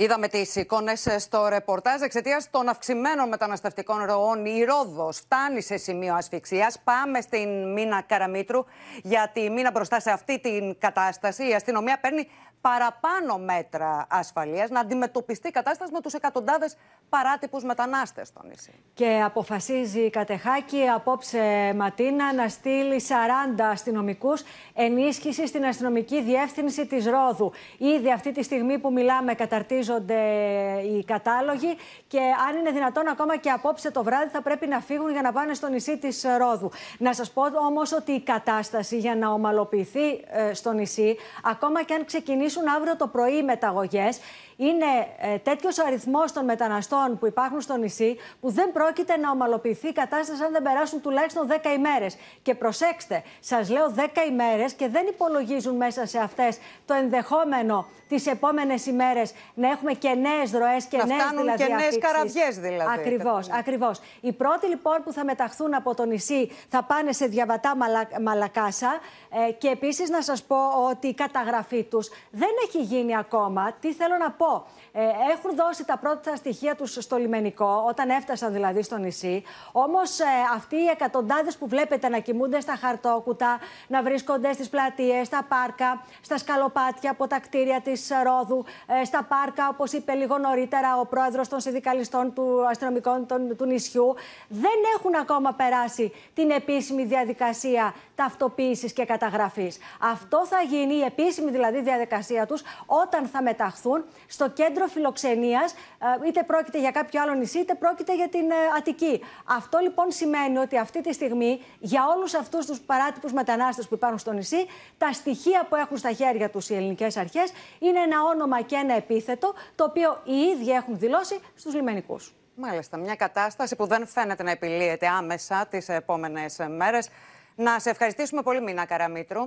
Είδαμε τις εικόνες στο ρεπορτάζ. Εξαιτίας των αυξημένων μεταναστευτικών ροών, η Ρόδο φτάνει σε σημείο ασφυξίας. Πάμε στην Μίνα Καραμίτρου, γιατί μήνα μπροστά σε αυτή την κατάσταση η αστυνομία παίρνει παραπάνω μέτρα ασφαλείας να αντιμετωπιστεί η κατάσταση με τους εκατοντάδες παράτυπους μετανάστες στο νησί. Και αποφασίζει η Κατεχάκη απόψε, Ματίνα, να στείλει 40 αστυνομικούς ενίσχυσης στην αστυνομική διεύθυνση της Ρόδου. Ήδη αυτή τη στιγμή που μιλάμε, καταρτίζουν ψηφίζονται οι κατάλογοι και αν είναι δυνατόν ακόμα και απόψε το βράδυ θα πρέπει να φύγουν για να πάνε στο νησί της Ρόδου. Να σας πω όμως ότι η κατάσταση για να ομαλοποιηθεί ε, στο νησί, ακόμα και αν ξεκινήσουν αύριο το πρωί οι είναι ε, τέτοιος αριθμός των μεταναστών που υπάρχουν στο νησί που δεν πρόκειται να ομαλοποιηθεί η κατάσταση αν δεν περάσουν τουλάχιστον 10 ημέρες. Και προσέξτε, σας λέω 10 ημέρες και δεν υπολογίζουν μέσα σε αυτές το ενδεχόμενο τις επόμενες ημέρες να έχουμε και νέες ροές και νέε δηλαδή. Και νέες καραβιές δηλαδή. Ακριβώς, ακριβώς. Οι πρώτοι λοιπόν που θα μεταχθούν από το νησί θα πάνε σε διαβατά μαλακάσα. Ε, και επίσης να σας πω ότι η καταγραφή τους δεν έχει γίνει ακόμα. Τι θέλω να πω. Ε, έχουν δώσει τα πρώτα στοιχεία τους στο λιμενικό, όταν έφτασαν δηλαδή στο νησί. Όμως ε, αυτοί οι εκατοντάδες που βλέπετε να κοιμούνται στα χαρτόκουτα, να βρίσκονται στις πλατείες, στα πάρκα, στα σκαλοπάτια από τα κτίρια της Ρόδου, ε, στα πάρκα, όπως είπε λίγο νωρίτερα ο πρόεδρος των συνδικαλιστών του αστυνομικών του νησιού, δεν έχουν ακόμα περάσει την επίσημη διαδικασία ταυτοποίησης και καταγραφής. Αυτό θα γίνει, η επίσημη δηλαδή διαδικασία τους, όταν θα μεταχθούν στο κέντρο φιλοξενίας, ε, είτε πρόκειται για κάποιο άλλο νησί, είτε πρόκειται για την ε, Αττική. Αυτό λοιπόν σημαίνει ότι αυτή τη στιγμή για όλους αυτούς τους παράτυπους μετανάστες που υπάρχουν στο νησί, τα στοιχεία που έχουν στα χέρια τους οι ελληνικές αρχές είναι ένα όνομα και ένα επίθετο, το οποίο οι ίδιοι έχουν δηλώσει στους λιμενικούς. Μάλιστα, μια κατάσταση που δεν φαίνεται να επιλύεται άμεσα τις επόμενες μέρες. Να σε ευχαριστήσουμε πολύ, Μίνα Καραμήτρου.